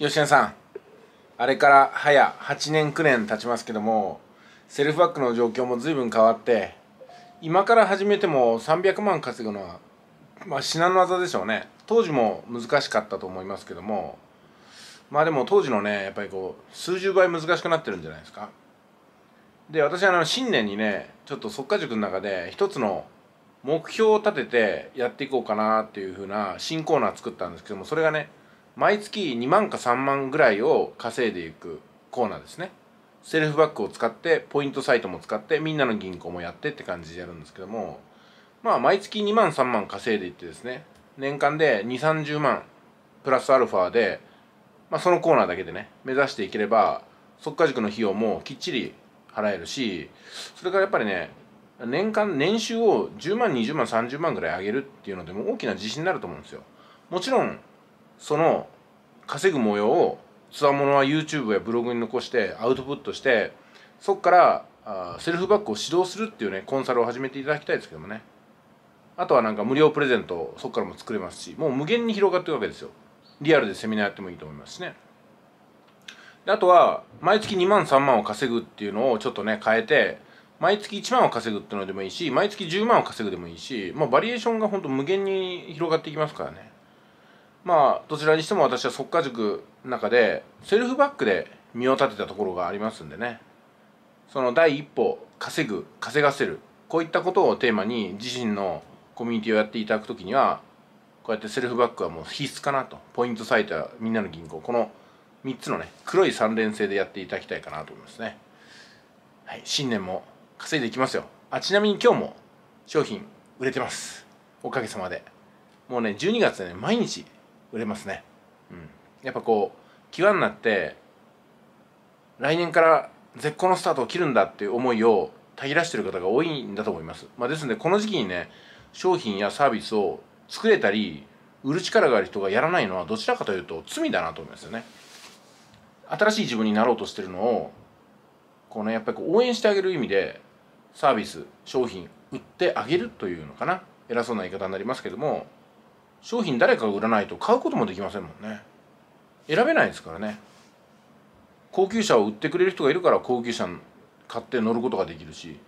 吉野さんあれから早8年9年経ちますけどもセルフバックの状況も随分変わって今から始めても300万稼ぐのは、まあ、至難の業でしょうね当時も難しかったと思いますけどもまあでも当時のねやっぱりこう数十倍難しくなってるんじゃないですかで私はあの新年にねちょっと速化塾の中で一つの目標を立ててやっていこうかなっていうふうな新コーナー作ったんですけどもそれがね毎月2万か3万ぐらいを稼いでいくコーナーですねセルフバックを使ってポイントサイトも使ってみんなの銀行もやってって感じでやるんですけどもまあ毎月2万3万稼いでいってですね年間で2 3 0万プラスアルファで、まあ、そのコーナーだけでね目指していければ即化塾の費用もきっちり払えるしそれからやっぱりね年間年収を10万20万30万ぐらい上げるっていうのでも大きな自信になると思うんですよもちろんその稼ぐ模様をつわものは YouTube やブログに残してアウトプットしてそこからあセルフバックを指導するっていうねコンサルを始めていただきたいですけどもねあとはなんか無料プレゼントそこからも作れますしもう無限に広がっていくわけですよリアルでセミナーやってもいいと思いますしねであとは毎月2万3万を稼ぐっていうのをちょっとね変えて毎月1万を稼ぐっていうのでもいいし毎月10万を稼ぐでもいいしもうバリエーションがほんと無限に広がっていきますからねまあどちらにしても私は速化塾の中でセルフバックで身を立てたところがありますんでねその第一歩稼ぐ稼がせるこういったことをテーマに自身のコミュニティをやっていただく時にはこうやってセルフバックはもう必須かなとポイントサイトやみんなの銀行この3つのね黒い3連星でやっていただきたいかなと思いますね、はい、新年も稼いでいきますよあちなみに今日も商品売れてますおかげさまでもうね12月ね毎日売れますね、うん、やっぱこう際になって来年から絶好のスタートを切るんだっていう思いをたぎらしてる方が多いんだと思います、まあ、ですのでこの時期にね商品やサービスを作れたり売る力がある人がやらないのはどちらかというと罪だなと思いますよね新しい自分になろうとしてるのをこうねやっぱり応援してあげる意味でサービス商品売ってあげるというのかな偉そうな言い方になりますけども商品誰かが売らないと買うこともできませんもんね選べないですからね高級車を売ってくれる人がいるから高級車買って乗ることができるし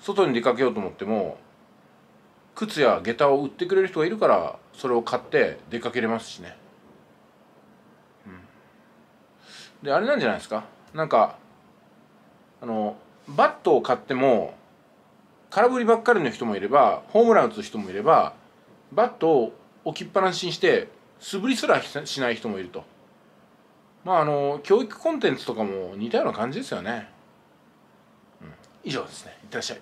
外に出かけようと思っても靴や下駄を売ってくれる人がいるからそれを買って出かけれますしね、うん、であれなんじゃないですかなんかあのバットを買っても空振りばっかりの人もいればホームラン打つ人もいればバットを置きっぱなしにして素振りすらしない人もいるとまああの教育コンテンツとかも似たような感じですよね、うん、以上ですねいってらっしゃい